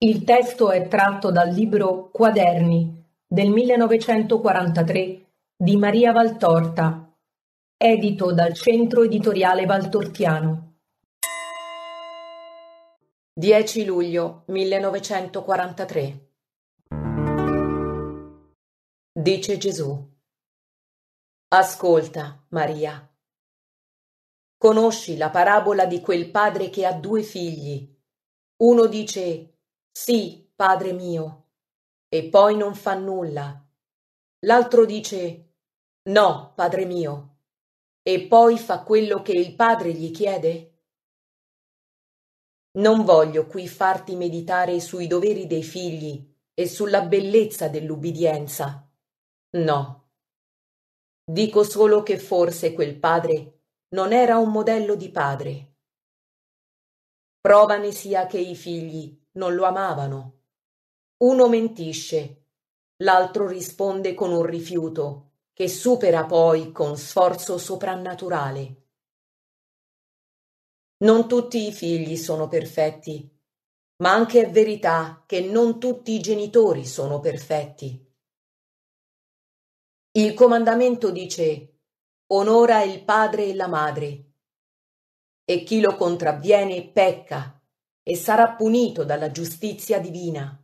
Il testo è tratto dal libro "Quaderni" del 1943 di Maria Valtorta, edito dal Centro Editoriale Valtortiano. 10 luglio 1943 Dice Gesù Ascolta, Maria. Conosci la parabola di quel padre che ha due figli. Uno dice sì padre mio e poi non fa nulla l'altro dice no padre mio e poi fa quello che il padre gli chiede non voglio qui farti meditare sui doveri dei figli e sulla bellezza dell'ubbidienza no dico solo che forse quel padre non era un modello di padre prova ne sia che i figli non lo amavano. Uno mentisce, l'altro risponde con un rifiuto, che supera poi con sforzo soprannaturale. Non tutti i figli sono perfetti, ma anche è verità che non tutti i genitori sono perfetti. Il comandamento dice onora il padre e la madre, e chi lo contravviene pecca e sarà punito dalla giustizia divina.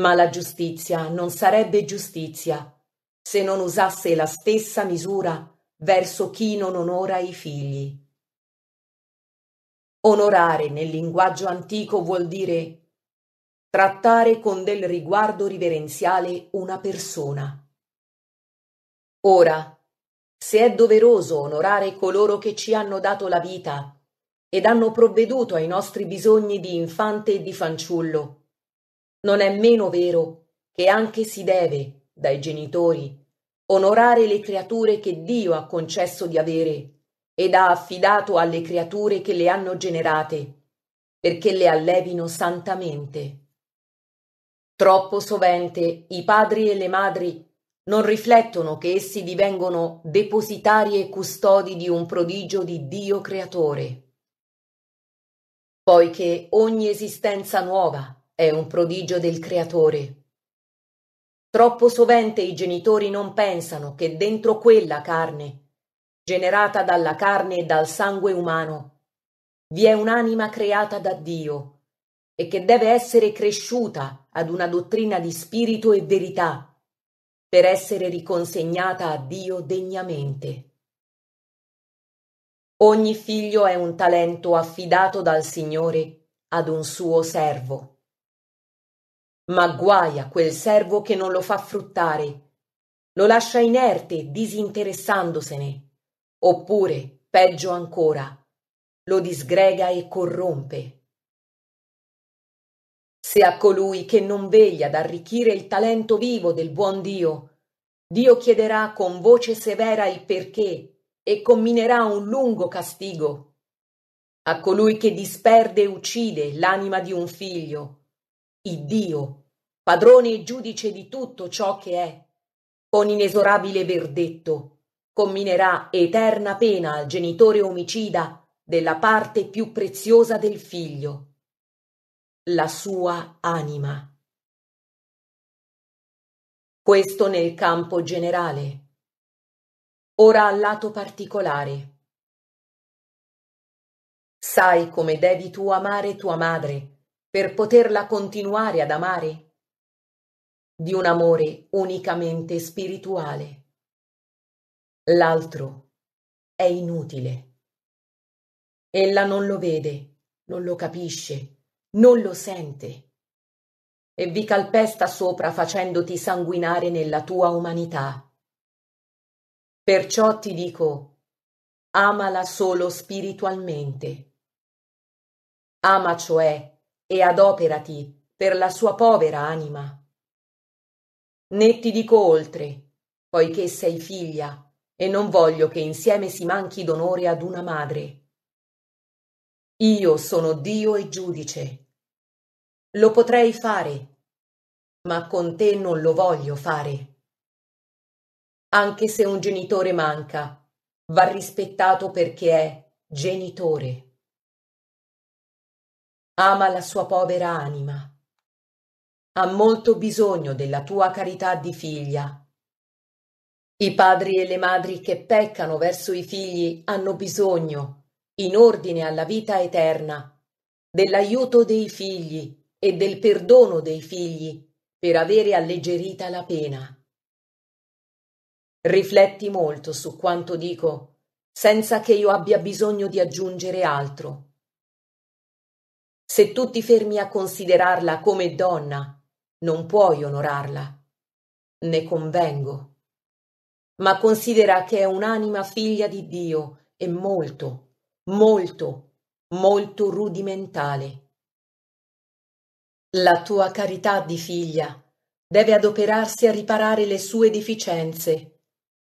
Ma la giustizia non sarebbe giustizia se non usasse la stessa misura verso chi non onora i figli. Onorare nel linguaggio antico vuol dire trattare con del riguardo riverenziale una persona. Ora, se è doveroso onorare coloro che ci hanno dato la vita ed hanno provveduto ai nostri bisogni di infante e di fanciullo. Non è meno vero che anche si deve, dai genitori, onorare le creature che Dio ha concesso di avere ed ha affidato alle creature che le hanno generate, perché le allevino santamente. Troppo sovente i padri e le madri non riflettono che essi divengono depositari e custodi di un prodigio di Dio creatore poiché ogni esistenza nuova è un prodigio del Creatore. Troppo sovente i genitori non pensano che dentro quella carne, generata dalla carne e dal sangue umano, vi è un'anima creata da Dio e che deve essere cresciuta ad una dottrina di spirito e verità per essere riconsegnata a Dio degnamente. Ogni figlio è un talento affidato dal Signore ad un suo servo. Ma guai a quel servo che non lo fa fruttare, lo lascia inerte, disinteressandosene, oppure, peggio ancora, lo disgrega e corrompe. Se a colui che non veglia ad arricchire il talento vivo del buon Dio, Dio chiederà con voce severa il perché e comminerà un lungo castigo a colui che disperde e uccide l'anima di un figlio, Iddio, padrone e giudice di tutto ciò che è, con inesorabile verdetto, comminerà eterna pena al genitore omicida della parte più preziosa del figlio, la sua anima. Questo nel campo generale. Ora al lato particolare. Sai come devi tu amare tua madre per poterla continuare ad amare? Di un amore unicamente spirituale. L'altro è inutile. Ella non lo vede, non lo capisce, non lo sente e vi calpesta sopra facendoti sanguinare nella tua umanità Perciò ti dico, amala solo spiritualmente. Ama cioè e adoperati per la sua povera anima. Né ti dico oltre, poiché sei figlia e non voglio che insieme si manchi d'onore ad una madre. Io sono Dio e giudice. Lo potrei fare, ma con te non lo voglio fare. Anche se un genitore manca, va rispettato perché è genitore. Ama la sua povera anima. Ha molto bisogno della tua carità di figlia. I padri e le madri che peccano verso i figli hanno bisogno, in ordine alla vita eterna, dell'aiuto dei figli e del perdono dei figli per avere alleggerita la pena. Rifletti molto su quanto dico, senza che io abbia bisogno di aggiungere altro. Se tu ti fermi a considerarla come donna, non puoi onorarla. Ne convengo. Ma considera che è un'anima figlia di Dio e molto, molto, molto rudimentale. La tua carità di figlia deve adoperarsi a riparare le sue deficienze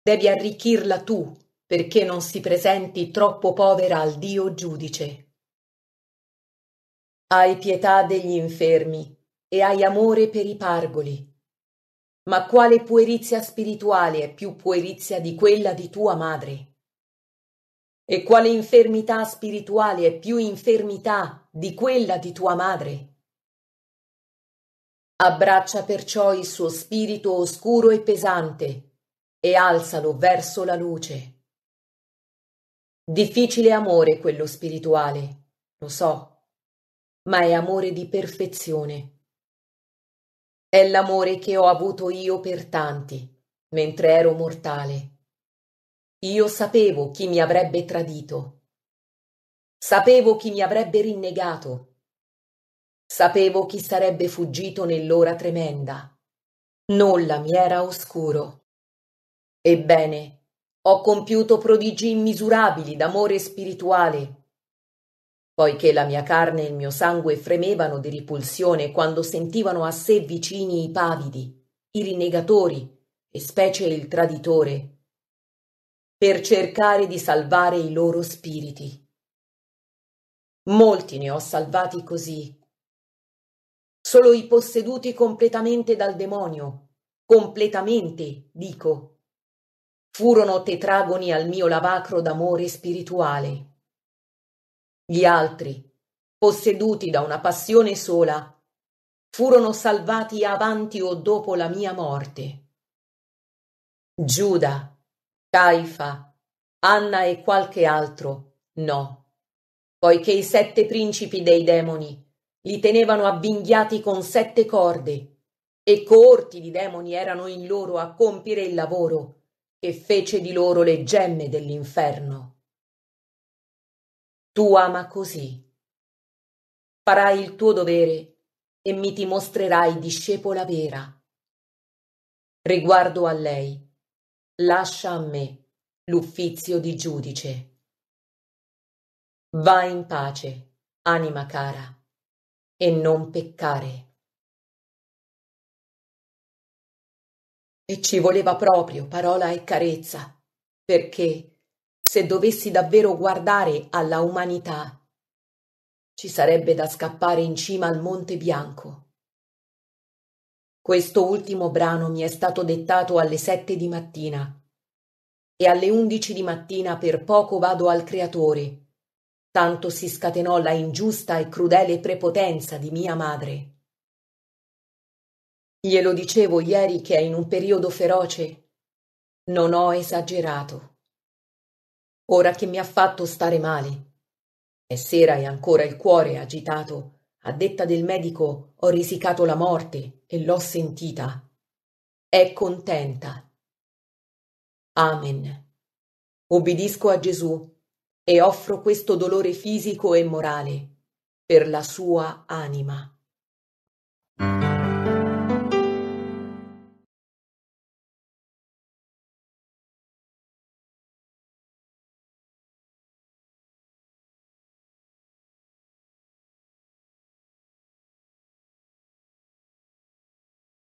devi arricchirla tu, perché non si presenti troppo povera al Dio giudice. Hai pietà degli infermi e hai amore per i pargoli. Ma quale puerizia spirituale è più puerizia di quella di tua madre? E quale infermità spirituale è più infermità di quella di tua madre? Abbraccia perciò il suo spirito oscuro e pesante e alzalo verso la luce. Difficile amore quello spirituale, lo so, ma è amore di perfezione. È l'amore che ho avuto io per tanti, mentre ero mortale. Io sapevo chi mi avrebbe tradito. Sapevo chi mi avrebbe rinnegato. Sapevo chi sarebbe fuggito nell'ora tremenda. Nulla mi era oscuro. Ebbene, ho compiuto prodigi immisurabili d'amore spirituale. Poiché la mia carne e il mio sangue fremevano di ripulsione quando sentivano a sé vicini i pavidi, i rinegatori e specie il traditore, per cercare di salvare i loro spiriti. Molti ne ho salvati così. Solo i posseduti completamente dal demonio, completamente, dico, furono tetragoni al mio lavacro d'amore spirituale. Gli altri, posseduti da una passione sola, furono salvati avanti o dopo la mia morte. Giuda, Caifa, Anna e qualche altro, no, poiché i sette principi dei demoni li tenevano avvinghiati con sette corde e coorti di demoni erano in loro a compiere il lavoro e fece di loro le gemme dell'inferno. Tu ama così. Farai il tuo dovere e mi ti mostrerai discepola vera. Riguardo a lei, lascia a me l'uffizio di giudice. Va in pace, anima cara, e non peccare. E ci voleva proprio parola e carezza, perché se dovessi davvero guardare alla umanità, ci sarebbe da scappare in cima al Monte Bianco. Questo ultimo brano mi è stato dettato alle sette di mattina e alle undici di mattina per poco vado al Creatore, tanto si scatenò la ingiusta e crudele prepotenza di mia madre. Glielo dicevo ieri che è in un periodo feroce. Non ho esagerato. Ora che mi ha fatto stare male. È sera e ancora il cuore agitato. A detta del medico ho risicato la morte e l'ho sentita. È contenta. Amen. Obbedisco a Gesù e offro questo dolore fisico e morale per la sua anima.